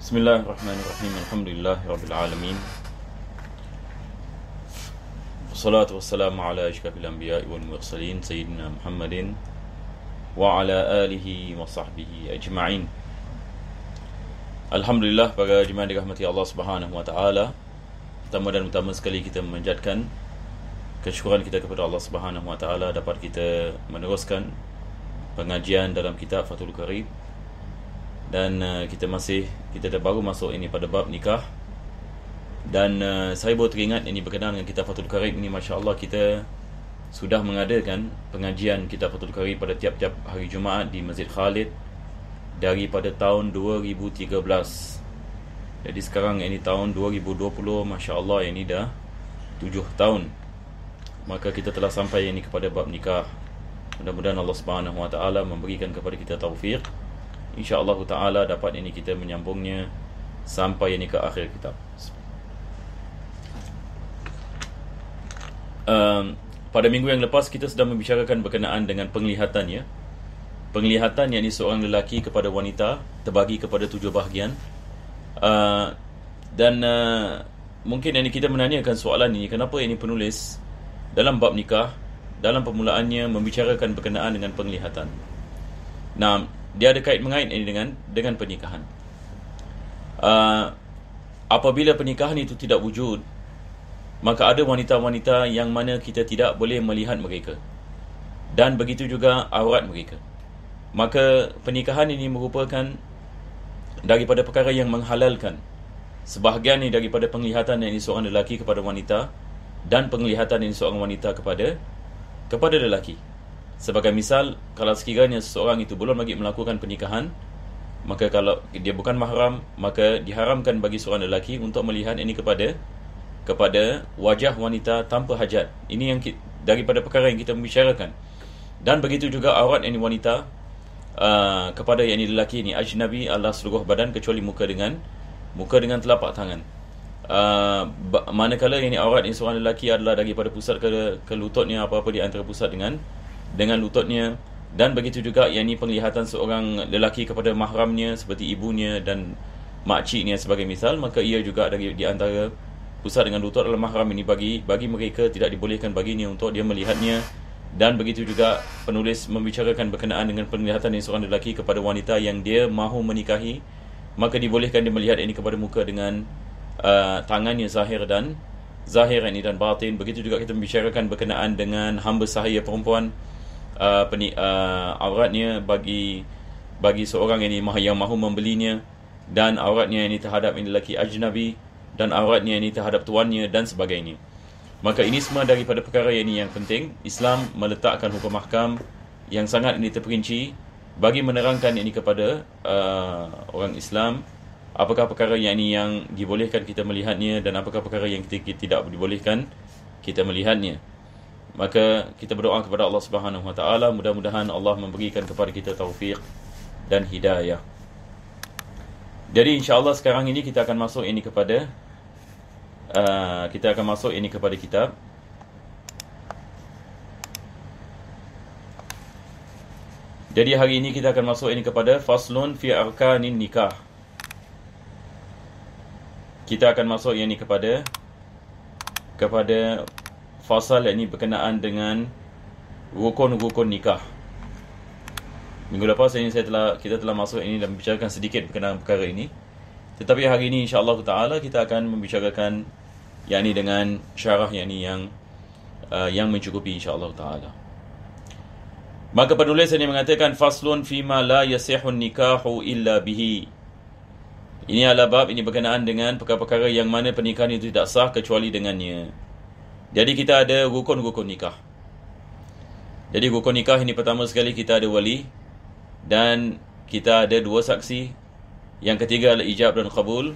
Bismillahirrahmanirrahim. Alhamdulillahirabbil alamin. Wassalatu wassalamu ala asyrafil anbiya'i wal mursalin sayyidina Muhammadin wa ala alihi wa sahbihi ajma'in. Alhamdulillah pada jemaah dirahmati Allah Subhanahu wa taala. Pertama dan utama sekali kita memanjatkan kesyukuran kita kepada Allah Subhanahu wa taala dapat kita meneruskan pengajian dalam kitab Fathul Qarib dan uh, kita masih kita dah baru masuk ini pada bab nikah dan uh, saya baru teringat ini berkenaan dengan kitab Fatul Karib ini masya-Allah kita sudah mengadakan pengajian kitab Fatul Karib pada tiap-tiap hari Jumaat di Masjid Khalid dari pada tahun 2013 jadi sekarang ini tahun 2020 masya-Allah ini dah 7 tahun maka kita telah sampai ini kepada bab nikah mudah-mudahan Allah Subhanahu Wa memberikan kepada kita taufik insya-Allah taala dapat ini kita menyambungnya sampai ini ke akhir kitab. Um, pada minggu yang lepas kita sedang membicarakan berkenaan dengan penglihatan ya. Penglihatan yang ini seorang lelaki kepada wanita terbagi kepada tujuh bahagian. Uh, dan uh, mungkin ini kita menanyakan soalan ini kenapa ini penulis dalam bab nikah dalam permulaannya membicarakan berkenaan dengan penglihatan. Nah, dia ada kait mengait ini dengan dengan pernikahan. Uh, apabila pernikahan itu tidak wujud, maka ada wanita-wanita yang mana kita tidak boleh melihat mereka. Dan begitu juga aurat mereka. Maka pernikahan ini merupakan daripada perkara yang menghalalkan sebahagian ini daripada penglihatan yang seorang lelaki kepada wanita dan penglihatan yang seorang wanita kepada kepada lelaki. Sebagai misal, kalau sekiranya seorang itu belum lagi melakukan pernikahan, maka kalau dia bukan mahram, maka diharamkan bagi seorang lelaki untuk melihat ini kepada kepada wajah wanita tanpa hajat. Ini yang kita, daripada perkara yang kita membicarakan. Dan begitu juga aurat ini wanita uh, kepada yang ini lelaki ini ajnabi Allah seluruh badan kecuali muka dengan muka dengan telapak tangan. Uh, manakala yang ini aurat ini seorang lelaki adalah daripada pusat ke, ke lututnya apa-apa di antara pusat dengan dengan lututnya dan begitu juga yakni penglihatan seorang lelaki kepada mahramnya seperti ibunya dan makciknya sebagai misal maka ia juga dari di antara pusat dengan lutut dalam mahram ini bagi bagi mereka tidak dibolehkan baginya untuk dia melihatnya dan begitu juga penulis membicarakan berkenaan dengan penglihatan yang seorang lelaki kepada wanita yang dia mahu menikahi maka dibolehkan dia melihat ini kepada muka dengan uh, tangannya zahir dan zahir ini dan batin begitu juga kita membicarakan berkenaan dengan hamba sahaya perempuan uh, peni, uh, auratnya bagi bagi seorang ini yang mahu membelinya dan auratnya ini terhadap ini lelaki ajnabi dan auratnya ini terhadap tuannya dan sebagainya. Maka ini semua daripada perkara yang ini yang penting. Islam meletakkan hukum mahkam yang sangat ini terperinci bagi menerangkan ini kepada uh, orang Islam apakah perkara yang ini yang dibolehkan kita melihatnya dan apakah perkara yang kita, kita tidak dibolehkan kita melihatnya. Maka kita berdoa kepada Allah Subhanahu Wa Taala mudah-mudahan Allah memberikan kepada kita taufik dan hidayah. Jadi insya Allah sekarang ini kita akan masuk ini kepada uh, kita akan masuk ini kepada kitab. Jadi hari ini kita akan masuk ini kepada faslun fi arkanin nikah. Kita akan masuk ini kepada kepada fasal yang ini berkenaan dengan rukun-rukun nikah. Minggu lepas ini saya telah kita telah masuk ini dan membicarakan sedikit berkenaan perkara ini. Tetapi hari ini insya-Allah taala kita akan membicarakan yakni dengan syarah yakni yang uh, yang mencukupi insya-Allah taala. Maka penulis ini mengatakan faslun fi ma la yasihun nikahu illa bihi. Ini adalah bab ini berkenaan dengan perkara-perkara yang mana pernikahan itu tidak sah kecuali dengannya. Jadi kita ada rukun-rukun nikah. Jadi rukun nikah ini pertama sekali kita ada wali dan kita ada dua saksi. Yang ketiga adalah ijab dan kabul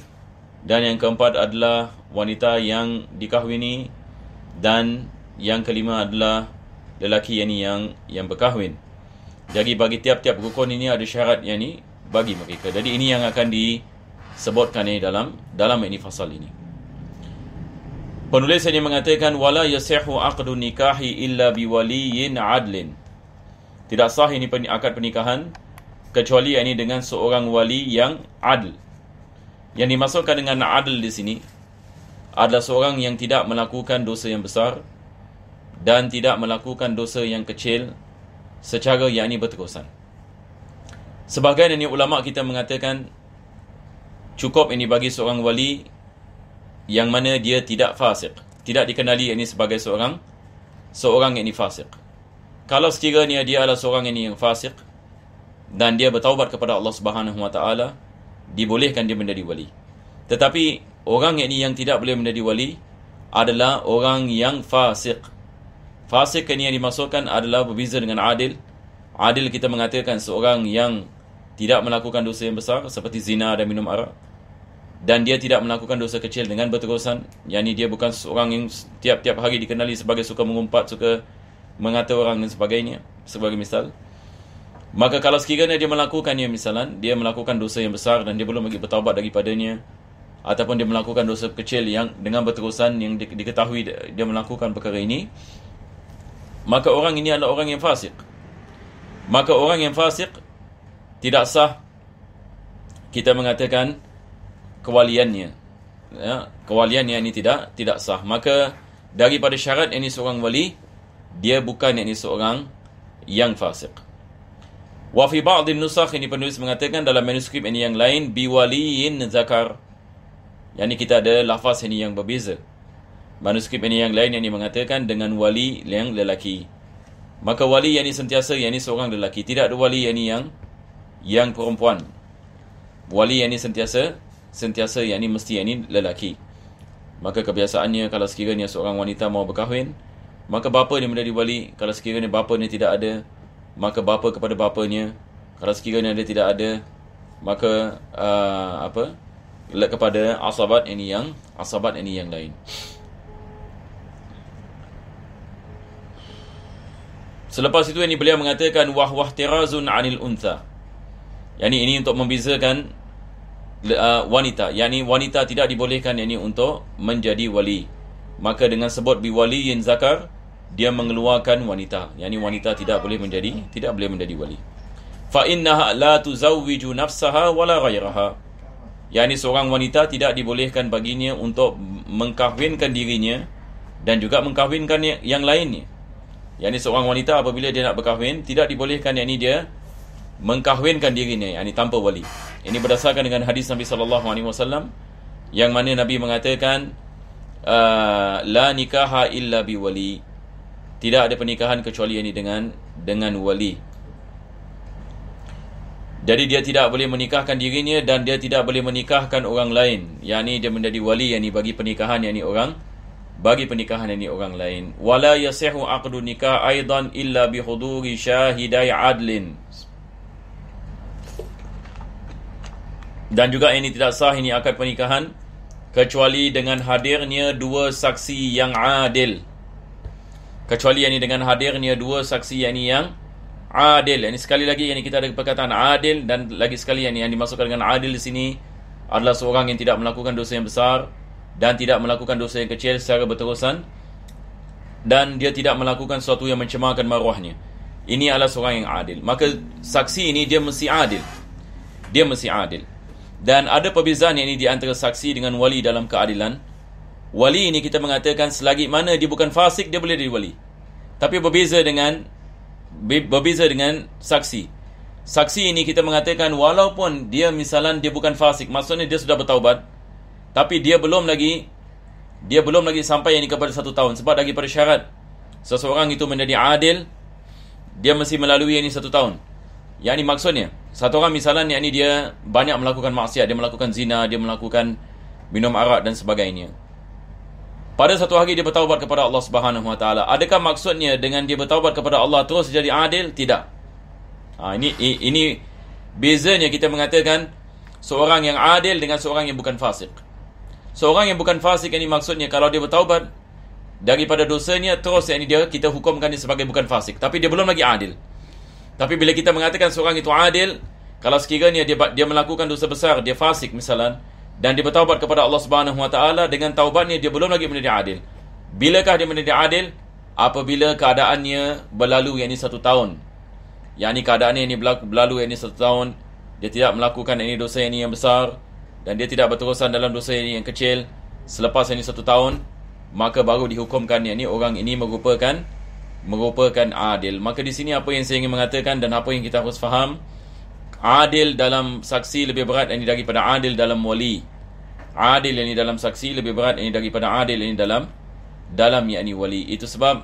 dan yang keempat adalah wanita yang dikahwini dan yang kelima adalah lelaki yang ini yang yang berkahwin. Jadi bagi tiap-tiap rukun ini ada syarat yang ini bagi mereka. Jadi ini yang akan disebutkan ini dalam dalam ini fasal ini. Penulis ini mengatakan wala yasihu aqdu nikahi illa bi biwaliyin adlin. Tidak sah ini akad pernikahan kecuali ini dengan seorang wali yang adil. Yang dimasukkan dengan adil di sini adalah seorang yang tidak melakukan dosa yang besar dan tidak melakukan dosa yang kecil secara yang ini berterusan. Sebagian ini ulama kita mengatakan cukup ini bagi seorang wali yang mana dia tidak fasik tidak dikenali ini sebagai seorang seorang yang ini fasik kalau sekiranya dia adalah seorang ini yang fasik dan dia bertaubat kepada Allah Subhanahu Wa Taala dibolehkan dia menjadi wali tetapi orang yang ini yang tidak boleh menjadi wali adalah orang yang fasik fasik ini yang dimasukkan adalah berbeza dengan adil adil kita mengatakan seorang yang tidak melakukan dosa yang besar seperti zina dan minum arak dan dia tidak melakukan dosa kecil dengan berterusan yakni dia bukan seorang yang tiap-tiap hari dikenali sebagai suka mengumpat suka mengata orang dan sebagainya sebagai misal maka kalau sekiranya dia melakukannya misalan dia melakukan dosa yang besar dan dia belum lagi bertaubat daripadanya ataupun dia melakukan dosa kecil yang dengan berterusan yang diketahui dia melakukan perkara ini maka orang ini adalah orang yang fasik maka orang yang fasik tidak sah kita mengatakan kewaliannya ya kewaliannya ini tidak tidak sah maka daripada syarat ini seorang wali dia bukan yang ini seorang yang fasik wa fi ba'd nusakh ini penulis mengatakan dalam manuskrip ini yang lain bi waliyin zakar ini kita ada lafaz ini yang berbeza manuskrip ini yang lain yang ini mengatakan dengan wali yang lelaki maka wali yang ini sentiasa yang ini seorang lelaki tidak ada wali yang ini yang yang perempuan wali yang ini sentiasa sentiasa yang ini mesti yang ini lelaki. Maka kebiasaannya kalau sekiranya seorang wanita mau berkahwin, maka bapa dia menjadi wali. Kalau sekiranya bapa dia tidak ada, maka bapa kepada bapanya. Kalau sekiranya dia tidak ada, maka uh, apa? Lek kepada asabat ini yang asabat ini yang lain. Selepas itu ini beliau mengatakan wah wah tirazun anil unta. Yani ini untuk membezakan uh, wanita yakni wanita tidak dibolehkan yakni untuk menjadi wali maka dengan sebut bi wali yin zakar dia mengeluarkan wanita yakni wanita tidak boleh menjadi tidak boleh menjadi wali fa innaha la tuzawwiju nafsaha wala ghayraha yakni seorang wanita tidak dibolehkan baginya untuk mengkahwinkan dirinya dan juga mengkahwinkan yang lainnya yakni seorang wanita apabila dia nak berkahwin tidak dibolehkan yakni dia mengkahwinkan dirinya yakni tanpa wali ini berdasarkan dengan hadis Nabi sallallahu alaihi wasallam yang mana Nabi mengatakan ah, la nikaha illa bi wali. Tidak ada pernikahan kecuali ini dengan dengan wali. Jadi dia tidak boleh menikahkan dirinya dan dia tidak boleh menikahkan orang lain. Yang ini dia menjadi wali yang ini bagi pernikahan yang ini orang bagi pernikahan yang ini orang lain. Wala yasihu aqdu nikah aidan illa bi huduri syahidai adlin. dan juga ini tidak sah ini akad pernikahan kecuali dengan hadirnya dua saksi yang adil kecuali ini dengan hadirnya dua saksi yang yang adil ini sekali lagi ini kita ada perkataan adil dan lagi sekali ini yang dimasukkan dengan adil di sini adalah seorang yang tidak melakukan dosa yang besar dan tidak melakukan dosa yang kecil secara berterusan dan dia tidak melakukan sesuatu yang mencemarkan maruahnya ini adalah seorang yang adil maka saksi ini dia mesti adil dia mesti adil dan ada perbezaan yang ini di antara saksi dengan wali dalam keadilan. Wali ini kita mengatakan selagi mana dia bukan fasik, dia boleh jadi wali. Tapi berbeza dengan berbeza dengan saksi. Saksi ini kita mengatakan walaupun dia misalan dia bukan fasik, maksudnya dia sudah bertaubat. Tapi dia belum lagi dia belum lagi sampai ini kepada satu tahun. Sebab lagi pada syarat seseorang itu menjadi adil, dia mesti melalui ini satu tahun. Yang ini maksudnya, satu orang misalnya ni dia banyak melakukan maksiat, dia melakukan zina, dia melakukan minum arak dan sebagainya. Pada satu hari dia bertaubat kepada Allah Subhanahu Wa Taala. Adakah maksudnya dengan dia bertaubat kepada Allah terus jadi adil? Tidak. Ha, ini ini bezanya kita mengatakan seorang yang adil dengan seorang yang bukan fasik. Seorang yang bukan fasik ini maksudnya kalau dia bertaubat daripada dosanya terus yang ini dia kita hukumkan dia sebagai bukan fasik. Tapi dia belum lagi adil. Tapi bila kita mengatakan seorang itu adil, kalau sekiranya dia dia melakukan dosa besar, dia fasik misalan dan dia bertaubat kepada Allah Subhanahu Wa Taala dengan taubatnya dia belum lagi menjadi adil. Bilakah dia menjadi adil? Apabila keadaannya berlalu yang ini satu tahun. Yang ini keadaannya ini berlalu yang ini satu tahun. Dia tidak melakukan ini dosa yang ini yang besar. Dan dia tidak berterusan dalam dosa yang ini yang kecil. Selepas yang ini satu tahun. Maka baru dihukumkan yang ini orang ini merupakan merupakan adil. Maka di sini apa yang saya ingin mengatakan dan apa yang kita harus faham, adil dalam saksi lebih berat ini daripada adil dalam wali. Adil ini dalam saksi lebih berat ini daripada adil ini dalam dalam yakni wali. Itu sebab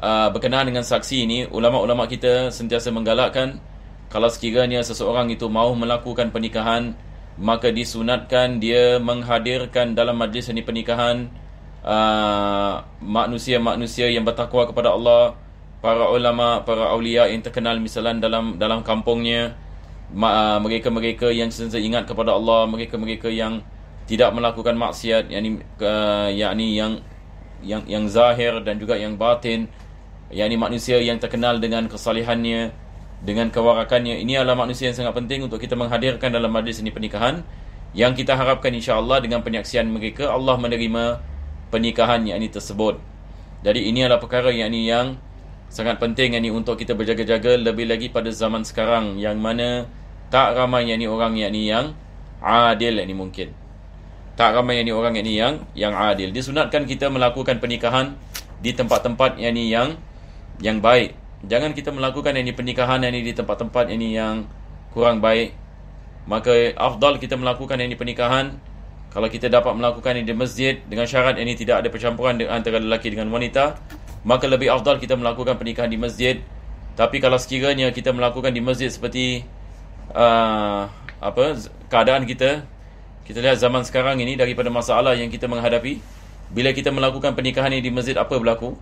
uh, berkenaan dengan saksi ini, ulama-ulama kita sentiasa menggalakkan kalau sekiranya seseorang itu mahu melakukan pernikahan, maka disunatkan dia menghadirkan dalam majlis ini pernikahan, pernikahan uh, manusia-manusia yang bertakwa kepada Allah, para ulama, para aulia yang terkenal misalan dalam dalam kampungnya, ah, mereka-mereka uh, yang sentiasa ingat kepada Allah, mereka-mereka yang tidak melakukan maksiat yakni uh, yakni yang yang yang zahir dan juga yang batin yakni manusia yang terkenal dengan kesalihannya dengan kewarakannya ini adalah manusia yang sangat penting untuk kita menghadirkan dalam majlis ini pernikahan yang kita harapkan insya-Allah dengan penyaksian mereka Allah menerima pernikahan yang ini tersebut. Jadi ini adalah perkara yang ini yang sangat penting yang ini untuk kita berjaga-jaga lebih lagi pada zaman sekarang yang mana tak ramai yang ini orang yang ini yang adil yang ini mungkin. Tak ramai yang ini orang yang ini yang yang adil. Disunatkan kita melakukan pernikahan di tempat-tempat yang ini yang yang baik. Jangan kita melakukan yang ini pernikahan yang ini di tempat-tempat yang ini yang kurang baik. Maka afdal kita melakukan yang ini pernikahan kalau kita dapat melakukan ini di masjid dengan syarat ini tidak ada percampuran antara lelaki dengan wanita, maka lebih afdal kita melakukan pernikahan di masjid. Tapi kalau sekiranya kita melakukan di masjid seperti uh, apa keadaan kita, kita lihat zaman sekarang ini daripada masalah yang kita menghadapi, bila kita melakukan pernikahan ini di masjid apa berlaku?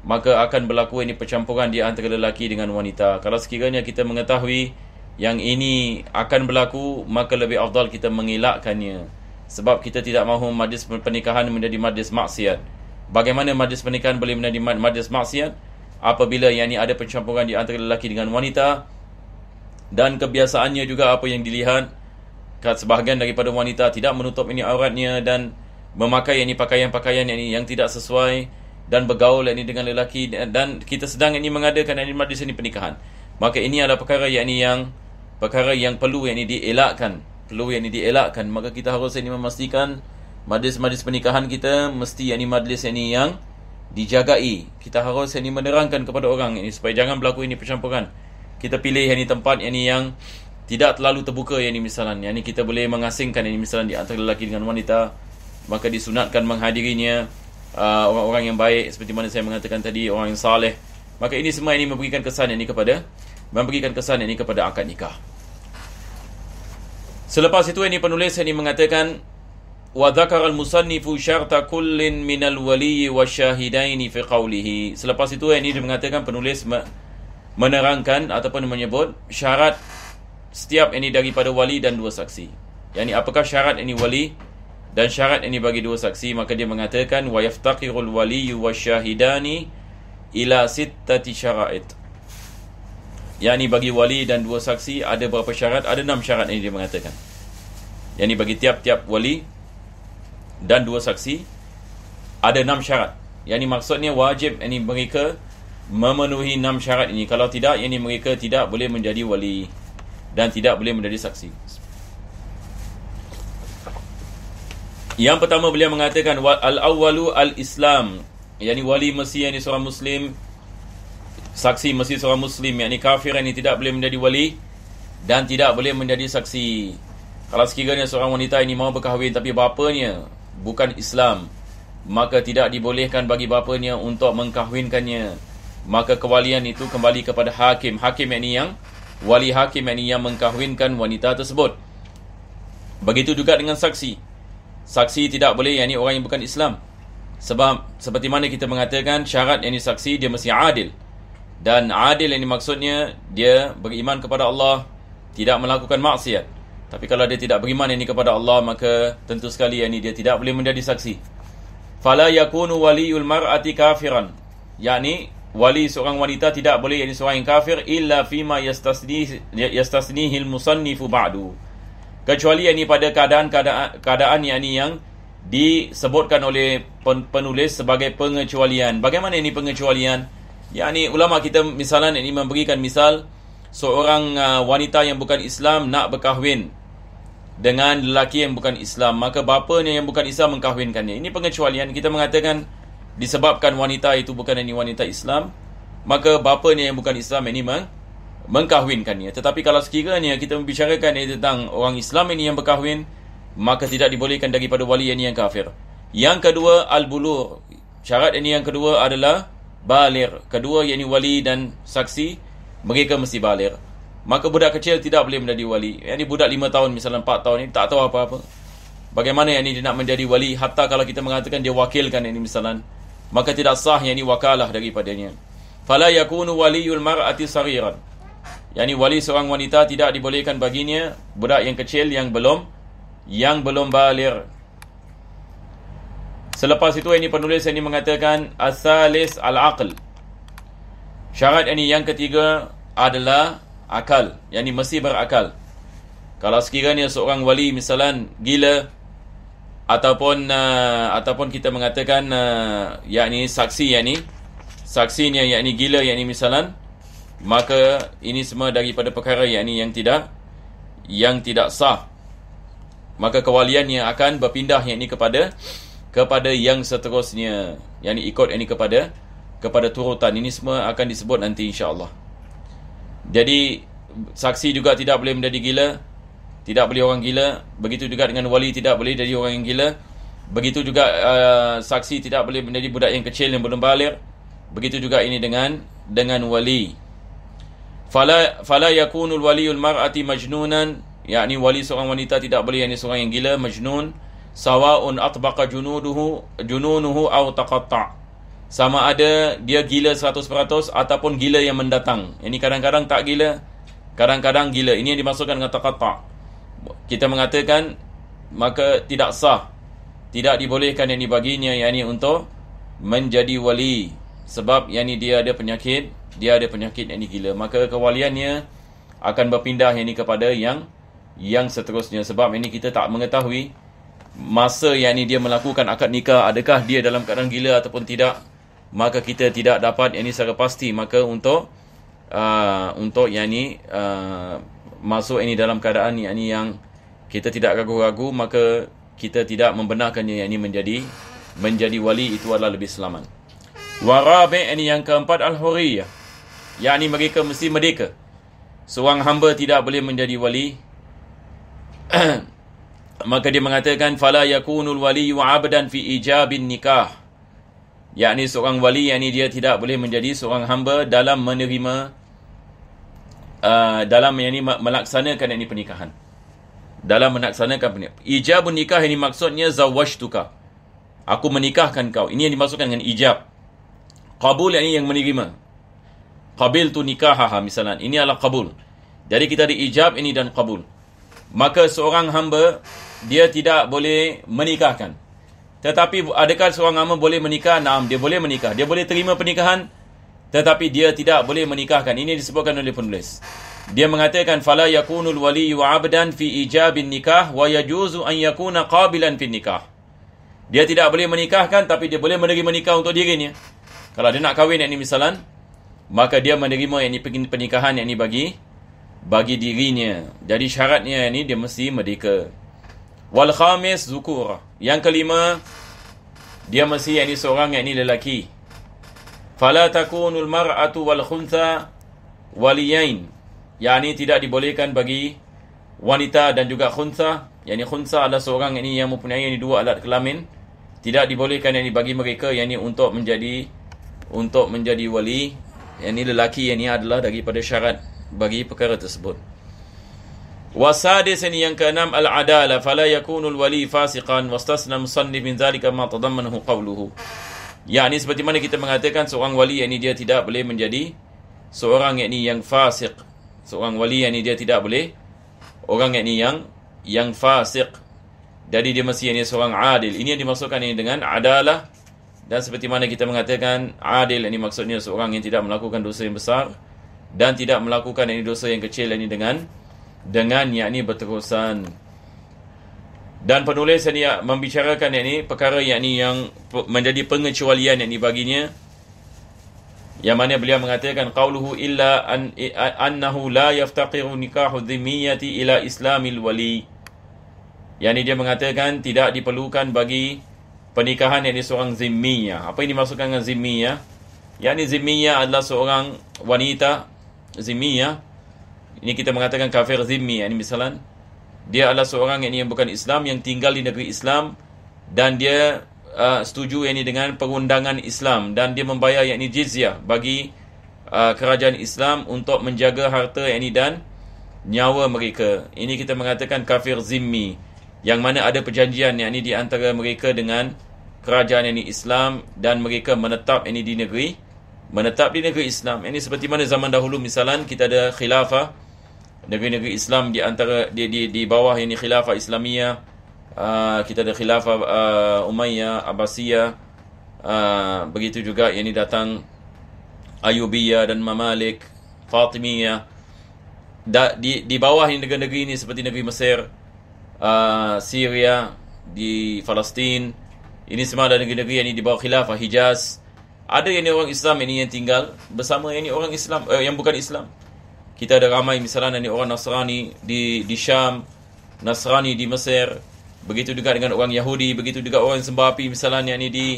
Maka akan berlaku ini percampuran di antara lelaki dengan wanita. Kalau sekiranya kita mengetahui yang ini akan berlaku, maka lebih afdal kita mengelakkannya sebab kita tidak mahu majlis pernikahan menjadi majlis maksiat. Bagaimana majlis pernikahan boleh menjadi majlis maksiat apabila yang ini ada pencampuran di antara lelaki dengan wanita dan kebiasaannya juga apa yang dilihat sebahagian daripada wanita tidak menutup ini auratnya dan memakai ini pakaian-pakaian yang, ini yang tidak sesuai dan bergaul ini dengan lelaki dan kita sedang ini mengadakan ini majlis ini pernikahan maka ini adalah perkara yang ini yang perkara yang perlu yang ini dielakkan perlu yang ini dielakkan maka kita harus ini memastikan majlis-majlis pernikahan kita mesti yang ini majlis yang ini yang dijagai kita harus yang ini menerangkan kepada orang ini supaya jangan berlaku ini percampuran kita pilih yang ini tempat yang ini yang tidak terlalu terbuka yang ini misalan yang ini kita boleh mengasingkan yang ini misalan di antara lelaki dengan wanita maka disunatkan menghadirinya uh, orang-orang yang baik seperti mana saya mengatakan tadi orang yang saleh maka ini semua ini memberikan kesan yang ini kepada memberikan kesan yang ini kepada akad nikah Selepas itu ini penulis ini mengatakan wa dzakara al-musannifu syarta kullin min al-wali wa syahidaini fi qawlihi. Selepas itu ini dia mengatakan penulis menerangkan ataupun menyebut syarat setiap ini daripada wali dan dua saksi. Yani apakah syarat ini wali dan syarat ini bagi dua saksi maka dia mengatakan wa yaftaqirul waliyyu wa syahidani ila sittati syara'it yakni bagi wali dan dua saksi ada berapa syarat ada enam syarat ini dia mengatakan yakni bagi tiap-tiap wali dan dua saksi ada enam syarat yakni maksudnya wajib ini mereka memenuhi enam syarat ini kalau tidak ini mereka tidak boleh menjadi wali dan tidak boleh menjadi saksi yang pertama beliau mengatakan al-awwalu al-islam yakni wali mesti ini seorang muslim saksi mesti seorang muslim yakni kafir ini tidak boleh menjadi wali dan tidak boleh menjadi saksi kalau sekiranya seorang wanita ini mau berkahwin tapi bapanya bukan Islam maka tidak dibolehkan bagi bapanya untuk mengkahwinkannya maka kewalian itu kembali kepada hakim hakim ini yang wali hakim ini yang mengkahwinkan wanita tersebut begitu juga dengan saksi saksi tidak boleh yakni orang yang bukan Islam sebab seperti mana kita mengatakan syarat yang ini saksi dia mesti adil dan adil ini maksudnya dia beriman kepada Allah tidak melakukan maksiat. Tapi kalau dia tidak beriman ini kepada Allah maka tentu sekali ini dia tidak boleh menjadi saksi. Fala yakunu waliul mar'ati kafiran. Yani wali seorang wanita tidak boleh jadi seorang yang kafir illa fima yastasni yastasnihil musannifu ba'du. Kecuali ini pada keadaan-keadaan keadaan yakni yang disebutkan oleh penulis sebagai pengecualian. Bagaimana ini pengecualian? Yani ulama kita misalan ini memberikan misal seorang uh, wanita yang bukan Islam nak berkahwin dengan lelaki yang bukan Islam, maka bapanya yang bukan Islam mengkahwinkannya. Ini pengecualian kita mengatakan disebabkan wanita itu bukan ini wanita Islam, maka bapanya yang bukan Islam ini meng mengkahwinkannya. Tetapi kalau sekiranya kita membicarakan ini tentang orang Islam ini yang berkahwin, maka tidak dibolehkan daripada wali ini yang kafir. Yang kedua al-bulur. Syarat ini yang kedua adalah balir. Kedua, iaitu wali dan saksi, mereka mesti balir. Maka budak kecil tidak boleh menjadi wali. Yang ini budak 5 tahun, misalnya 4 tahun ini, tak tahu apa-apa. Bagaimana yang ini dia nak menjadi wali, hatta kalau kita mengatakan dia wakilkan ini misalnya, maka tidak sah yang ini wakalah daripadanya. Fala yakunu waliyul mar'ati sariran. Yang wali seorang wanita tidak dibolehkan baginya, budak yang kecil yang belum, yang belum balir. Selepas itu ini penulis ini mengatakan asalis al-aql. Syarat ini yang ketiga adalah akal. Yang ini mesti berakal. Kalau sekiranya seorang wali misalnya gila ataupun uh, ataupun kita mengatakan uh, yakni saksi yakni saksinya yakni gila yakni misalnya maka ini semua daripada perkara yakni yang tidak yang tidak sah maka kewalian yang akan berpindah yakni kepada kepada yang seterusnya yang ikut ini kepada kepada turutan ini semua akan disebut nanti insya-Allah. Jadi saksi juga tidak boleh menjadi gila, tidak boleh orang gila, begitu juga dengan wali tidak boleh jadi orang yang gila. Begitu juga uh, saksi tidak boleh menjadi budak yang kecil yang belum balik. Begitu juga ini dengan dengan wali. Fala fala yakunul waliul mar'ati majnunan, yakni wali seorang wanita tidak boleh yakni seorang yang gila majnun sawaun atbaqa junuduhu jununuhu aw taqatta sama ada dia gila 100% ataupun gila yang mendatang ini kadang-kadang tak gila kadang-kadang gila ini yang dimasukkan dengan taqatta kita mengatakan maka tidak sah tidak dibolehkan yang dibaginya ini untuk menjadi wali sebab yang ini dia ada penyakit dia ada penyakit yang gila maka kewaliannya akan berpindah yang ini kepada yang yang seterusnya sebab ini kita tak mengetahui masa yang ini dia melakukan akad nikah adakah dia dalam keadaan gila ataupun tidak maka kita tidak dapat yang ini secara pasti maka untuk uh, untuk yang ini uh, masuk ini dalam keadaan yang ini yang kita tidak ragu-ragu maka kita tidak membenarkan yang ini menjadi menjadi wali itu adalah lebih selamat warabi ini yang keempat al-huriyah yang ini mereka mesti merdeka seorang hamba tidak boleh menjadi wali maka dia mengatakan fala yakunul waliyyu abdan fi ijabin nikah yakni seorang wali yang ini dia tidak boleh menjadi seorang hamba dalam menerima uh, dalam yakni melaksanakan ini pernikahan dalam melaksanakan pernikahan ijabun nikah ini maksudnya zawajtuka aku menikahkan kau ini yang dimaksudkan dengan ijab qabul ini yang menerima qabil tu nikahaha misalnya ini adalah qabul jadi kita ada ijab ini dan qabul maka seorang hamba dia tidak boleh menikahkan. Tetapi adakah seorang hamba boleh menikah? Naam, dia boleh menikah. Dia boleh terima pernikahan tetapi dia tidak boleh menikahkan. Ini disebutkan oleh penulis. Dia mengatakan fala yakunul wali wa abdan fi ijabin nikah wa yajuzu an yakuna qabilan fi nikah. Dia tidak boleh menikahkan tapi dia boleh menerima nikah untuk dirinya. Kalau dia nak kahwin yang ini misalan, maka dia menerima yang ini pernikahan yang ini bagi bagi dirinya. Jadi syaratnya yang ini dia mesti merdeka. Wal khamis zukur. Yang kelima, dia masih yang ini seorang yang ini lelaki. Fala takunul mar'atu wal khuntha waliyain. Yang ini tidak dibolehkan bagi wanita dan juga khuntha. Yang ini khuntha adalah seorang yang ini yang mempunyai yang ini dua alat kelamin. Tidak dibolehkan yang ini bagi mereka yang ini untuk menjadi untuk menjadi wali. Yang ini lelaki yang ini adalah daripada syarat bagi perkara tersebut yang ين al العداله فلا يكون الولي فاسقا واستثنى مصنف من ذلك ما تضمنه قوله يعني seperti mana kita mengatakan seorang wali ini dia tidak boleh menjadi seorang yang ini yang fasik seorang wali yang ini dia tidak boleh orang yang ini yang yang fasik jadi dia mesti ini seorang adil ini yang dimaksudkan ini dengan adalah dan seperti mana kita mengatakan adil ini maksudnya seorang yang tidak melakukan dosa yang besar dan tidak melakukan ini dosa yang kecil ini dengan dengan yang ini berterusan dan penulis yang membicarakan yang ini perkara yang ini yang menjadi pengecualian yang ini baginya yang mana beliau mengatakan qauluhu illa an annahu la yaftaqiru nikahu dhimmiyati ila islamil wali ini dia mengatakan tidak diperlukan bagi pernikahan yang ini seorang zimmiyah apa yang dimaksudkan dengan yang ini zimmiyah adalah seorang wanita zimmiyah ini kita mengatakan kafir zimmi. Ya, ini misalan. Dia adalah seorang yang, yang bukan Islam. Yang tinggal di negeri Islam. Dan dia uh, setuju ini dengan pengundangan Islam. Dan dia membayar yang ini jizyah. Bagi uh, kerajaan Islam. Untuk menjaga harta ini dan nyawa mereka. Ini kita mengatakan kafir zimmi. Yang mana ada perjanjian yang ini di antara mereka dengan kerajaan ini Islam. Dan mereka menetap ini di negeri menetap di negeri Islam. Ini seperti mana zaman dahulu misalan kita ada khilafah negeri-negeri Islam di antara di di di bawah ini khilafah Islamiah uh, kita ada khilafah uh, Umayyah, Abbasiyah uh, begitu juga yang ini datang Ayubiyah dan Mamalik, Fatimiyah da, di di bawah ini negeri-negeri ini seperti negeri Mesir, uh, Syria di Palestin ini semua ada negeri-negeri yang ini di bawah khilafah Hijaz ada yang ini orang Islam ini yang tinggal bersama yang ini orang Islam eh, yang bukan Islam kita ada ramai misalnya ni orang Nasrani di di Syam, Nasrani di Mesir, begitu juga dengan orang Yahudi, begitu juga orang sembah api misalnya ni di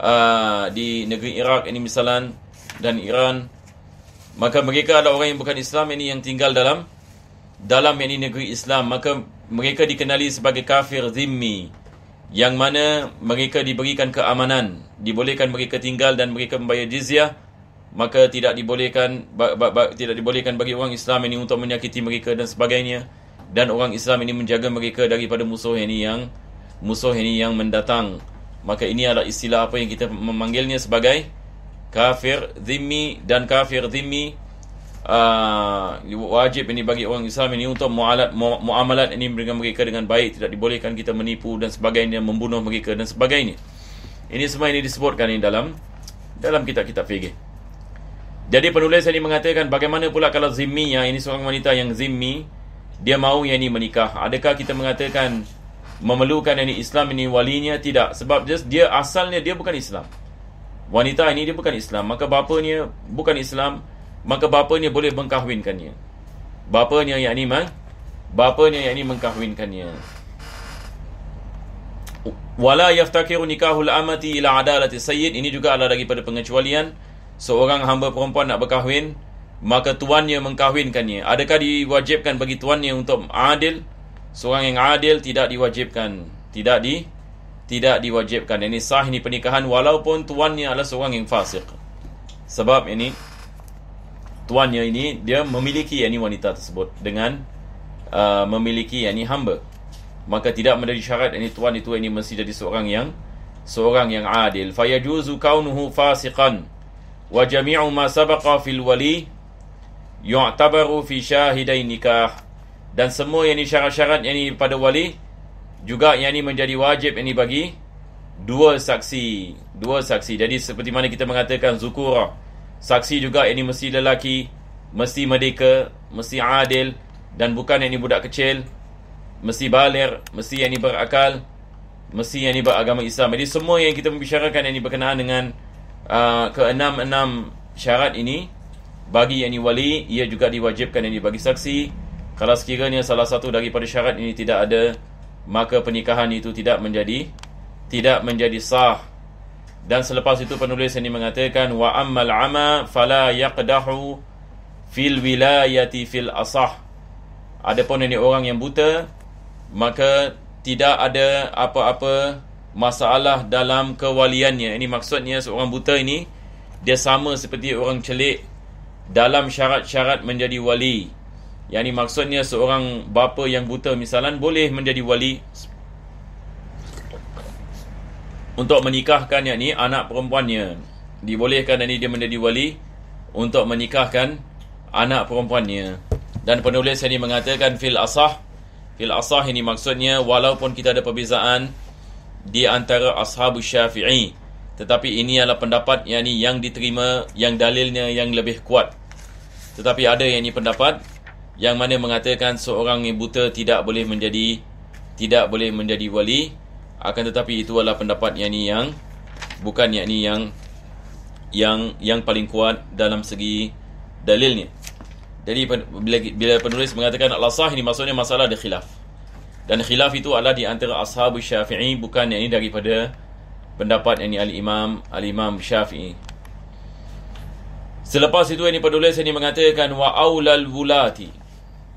uh, di negeri Iraq ini misalnya dan Iran. Maka mereka adalah orang yang bukan Islam ini yang tinggal dalam dalam ini negeri Islam. Maka mereka dikenali sebagai kafir zimmi yang mana mereka diberikan keamanan, dibolehkan mereka tinggal dan mereka membayar jizyah maka tidak dibolehkan ba, ba, ba, tidak dibolehkan bagi orang Islam ini untuk menyakiti mereka dan sebagainya dan orang Islam ini menjaga mereka daripada musuh ini yang musuh ini yang mendatang maka ini adalah istilah apa yang kita memanggilnya sebagai kafir zimmi dan kafir zimmi uh, ah, wajib ini bagi orang Islam ini untuk mu muamalat ini dengan mereka dengan baik tidak dibolehkan kita menipu dan sebagainya membunuh mereka dan sebagainya ini semua ini disebutkan ini dalam dalam kitab-kitab fikih -kitab jadi penulis ini mengatakan bagaimana pula kalau zimmi yang ini seorang wanita yang zimmi dia mahu yang ini menikah. Adakah kita mengatakan memerlukan yang ini Islam ini walinya tidak sebab just dia asalnya dia bukan Islam. Wanita ini dia bukan Islam, maka bapanya bukan Islam, maka bapanya boleh mengkahwinkannya. Bapanya yang ini mah bapanya yang ini mengkahwinkannya. Wala yaftakiru nikahul amati ila adalati sayyid ini juga adalah daripada pengecualian seorang hamba perempuan nak berkahwin maka tuannya mengkahwinkannya adakah diwajibkan bagi tuannya untuk adil seorang yang adil tidak diwajibkan tidak di tidak diwajibkan ini sah ini pernikahan walaupun tuannya adalah seorang yang fasik sebab ini tuannya ini dia memiliki ini wanita tersebut dengan uh, memiliki ini hamba maka tidak menjadi syarat ini tuan itu ini mesti jadi seorang yang seorang yang adil fayajuzu kaunuhu fasikan وجميع ما سبق في wali, يعتبر في شاهدي nikah, dan semua yang ini syarat-syarat yang ini pada wali juga yang ini menjadi wajib yang ini bagi dua saksi dua saksi jadi seperti mana kita mengatakan zukur saksi juga yang ini mesti lelaki mesti merdeka mesti adil dan bukan yang ini budak kecil mesti balir mesti yang ini berakal mesti yang ini beragama Islam jadi semua yang kita membicarakan yang ini berkenaan dengan Ah, keenam-enam syarat ini bagi yang wali ia juga diwajibkan yang bagi saksi kalau sekiranya salah satu daripada syarat ini tidak ada maka pernikahan itu tidak menjadi tidak menjadi sah dan selepas itu penulis ini mengatakan wa ammal ama fala yaqdahu fil wilayati fil asah adapun ini orang yang buta maka tidak ada apa-apa masalah dalam kewaliannya. Ini maksudnya seorang buta ini dia sama seperti orang celik dalam syarat-syarat menjadi wali. Yang ini maksudnya seorang bapa yang buta misalan boleh menjadi wali untuk menikahkan yang ini anak perempuannya. Dibolehkan ini dia menjadi wali untuk menikahkan anak perempuannya. Dan penulis ini mengatakan fil asah. Fil asah ini maksudnya walaupun kita ada perbezaan di antara ashabu syafi'i tetapi ini adalah pendapat yang ini yang diterima yang dalilnya yang lebih kuat tetapi ada yang ini pendapat yang mana mengatakan seorang yang buta tidak boleh menjadi tidak boleh menjadi wali akan tetapi itu adalah pendapat yang ini yang bukan yang ini yang yang yang paling kuat dalam segi dalilnya jadi bila, bila penulis mengatakan al-sahih, ini maksudnya masalah ada khilaf dan khilaf itu adalah di antara ashabu syafi'i bukan yang ini daripada pendapat yang ini Ali Imam Ali Imam Syafi'i Selepas itu yang ini penulis ini mengatakan wa aulal wulati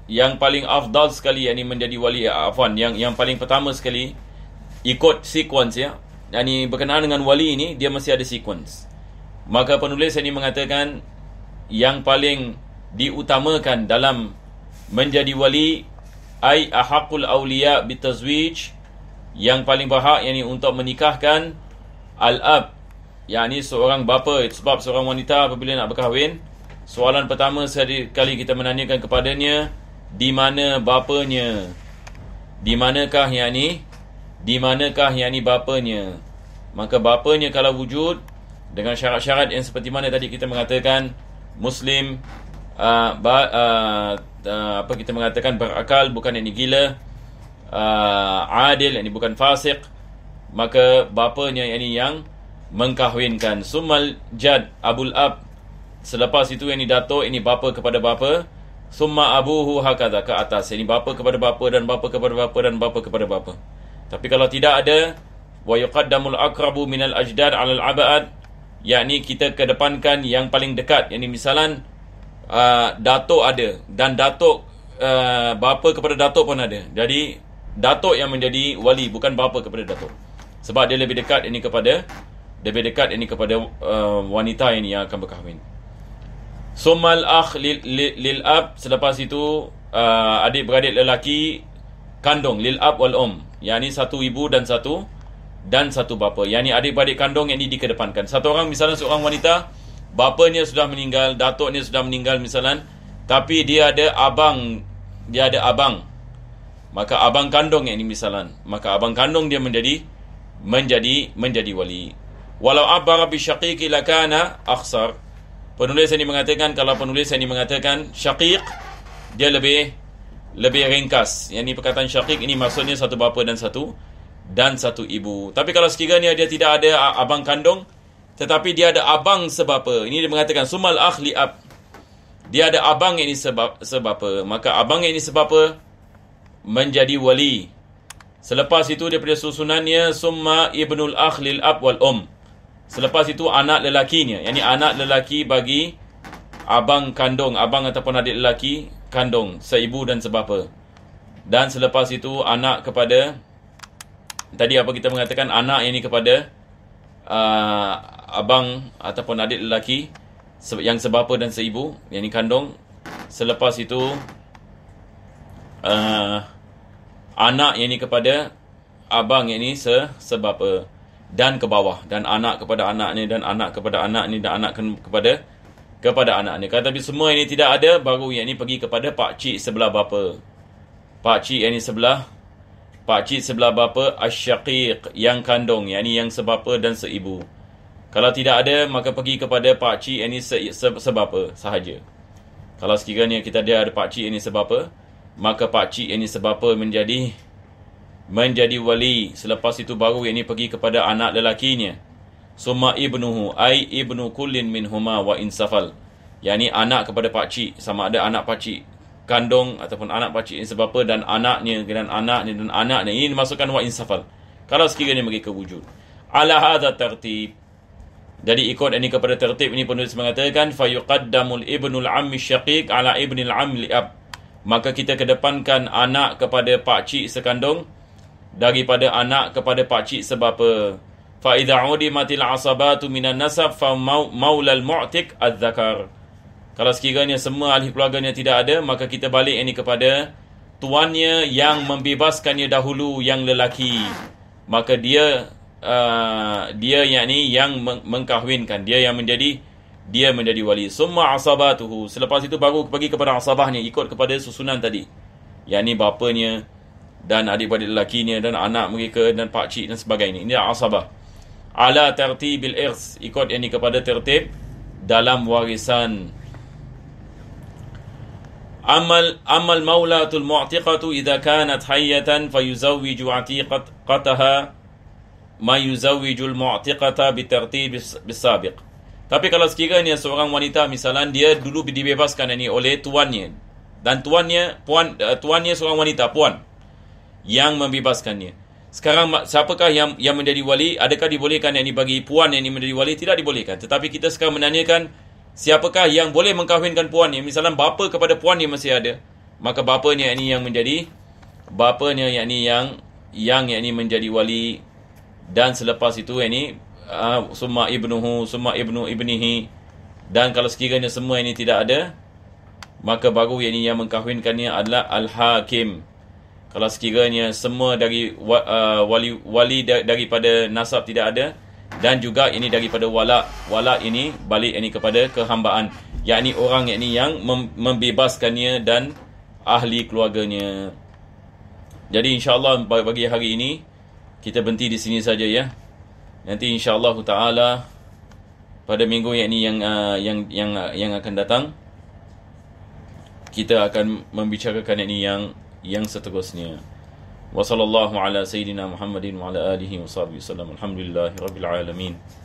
yang paling afdal sekali yang ini menjadi wali eh, afwan yang yang paling pertama sekali ikut sequence ya yang ini berkenaan dengan wali ini dia mesti ada sequence maka penulis ini mengatakan yang paling diutamakan dalam menjadi wali ai ahaqul awliya bitazwij yang paling berhak yakni untuk menikahkan al-ab yakni seorang bapa sebab seorang wanita apabila nak berkahwin soalan pertama sekali kita menanyakan kepadanya di mana bapanya di manakah yakni di manakah yakni bapanya maka bapanya kalau wujud dengan syarat-syarat yang seperti mana tadi kita mengatakan muslim uh, ba, uh, uh, apa kita mengatakan berakal bukan yang ini gila uh, adil ini bukan fasik maka bapanya yang ini yang mengkahwinkan sumal jad abul ab selepas itu yang ini dato ini bapa kepada bapa summa abuhu hakadha ke atas ini bapa kepada bapa dan bapa kepada bapa dan bapa kepada bapa tapi kalau tidak ada wa yuqaddamul aqrabu minal ajdad alal abad yakni kita kedepankan yang paling dekat yang ini misalnya uh, datuk ada dan datuk uh, bapa kepada datuk pun ada. Jadi datuk yang menjadi wali bukan bapa kepada datuk. Sebab dia lebih dekat ini kepada lebih dekat ini kepada uh, wanita ini yang akan berkahwin. Sumal akh lil, lil, lil ab selepas itu uh, adik beradik lelaki kandung lil ab wal om. Um. Yang ini satu ibu dan satu dan satu bapa. Yang ini adik beradik kandung yang ini dikedepankan. Satu orang misalnya seorang wanita bapanya sudah meninggal, datuknya sudah meninggal misalan, tapi dia ada abang, dia ada abang. Maka abang kandung yang ini misalan, maka abang kandung dia menjadi menjadi menjadi wali. Walau abang rabbi syaqiqi lakana aksar. Penulis ini mengatakan kalau penulis ini mengatakan syaqiq dia lebih lebih ringkas. Yang ini perkataan syaqiq ini maksudnya satu bapa dan satu dan satu ibu. Tapi kalau sekiranya dia tidak ada abang kandung, tetapi dia ada abang sebab apa? Ini dia mengatakan sumal akhli ab. Dia ada abang ini sebab sebab apa? Maka abang ini sebab apa? Menjadi wali. Selepas itu dia daripada susunannya summa ibnul akhli ab wal um. Selepas itu anak lelakinya, yang ini anak lelaki bagi abang kandung, abang ataupun adik lelaki kandung, seibu dan sebapa. Dan selepas itu anak kepada tadi apa kita mengatakan anak ini kepada uh, abang ataupun adik lelaki yang sebapa dan seibu yang ni kandung selepas itu uh, anak yang ni kepada abang yang ni se sebapa dan ke bawah dan anak kepada anak ini dan anak kepada anak ini dan anak ke- kepada kepada anak ini. kata semua ini tidak ada baru yang ni pergi kepada pak cik sebelah bapa pak cik yang ni sebelah pak cik sebelah bapa asyqiq yang kandung yang ni yang sebapa dan seibu kalau tidak ada, maka pergi kepada pakcik ini se- se- sebab apa sahaja. Kalau sekiranya kita dia ada pakcik ini sebab apa, maka pakcik ini sebab apa menjadi menjadi wali. Selepas itu baru ini pergi kepada anak lelakinya. Suma ibnuhu ai ibnu kullin min huma wa insafal. Yang ini anak kepada pakcik, sama ada anak pakcik kandung ataupun anak pakcik ini sebab apa dan anaknya dan anaknya dan anaknya. Ini dimasukkan wa insafal. Kalau sekiranya mereka wujud. Ala tertib. Jadi ikut ini kepada tertib ini penulis mengatakan fa yuqaddamul ibnul ammi syaqiq ala ibnil ammi ab. Maka kita kedepankan anak kepada pak cik sekandung daripada anak kepada pak cik sebapa. Fa idza udimatil asabatu minan nasab fa maulal mu'tik adzakar. Kalau sekiranya semua ahli keluarganya tidak ada, maka kita balik ini kepada tuannya yang membebaskannya dahulu yang lelaki. Maka dia uh, dia ni yang meng- mengkahwinkan dia yang menjadi dia menjadi wali summa asabatuhu selepas itu baru pergi kepada asabahnya ikut kepada susunan tadi yakni bapanya dan adik adik lelakinya dan anak mereka dan pak cik dan sebagainya ini asabah ala tertibil irs ikut yakni kepada tertib dalam warisan amal amal maulatul mu'tiqatu idza kanat hayatan fayuzawwiju atiqat qataha ma yuzawijul mu'tiqata bi tartib sabiq tapi kalau sekiranya seorang wanita misalnya dia dulu dibebaskan ini oleh tuannya dan tuannya puan eh, tuannya seorang wanita puan yang membebaskannya sekarang siapakah yang yang menjadi wali adakah dibolehkan yang ini bagi puan yang ini menjadi wali tidak dibolehkan tetapi kita sekarang menanyakan siapakah yang boleh mengkahwinkan puan ini misalnya bapa kepada puan ini masih ada maka bapanya ini yang menjadi bapanya yang ini yang yang ini menjadi wali dan selepas itu ini ah, summa ibnuhu summa ibnu ibnihi dan kalau sekiranya semua ini tidak ada maka baru yang ini yang mengkahwinkannya adalah al hakim kalau sekiranya semua dari ah, wali wali daripada nasab tidak ada dan juga ini daripada wala wala ini balik ini kepada kehambaan yakni orang yang ini yang membebaskannya dan ahli keluarganya jadi insyaallah bagi hari ini kita berhenti di sini saja ya. Nanti Insya Allah, taala pada minggu yang ini yang uh, yang yang uh, yang akan datang kita akan membicarakan ini yang yang seterusnya. Wassallallahu ala sayyidina Muhammadin wa ala alihi wasallam. Alhamdulillahirabbil alamin.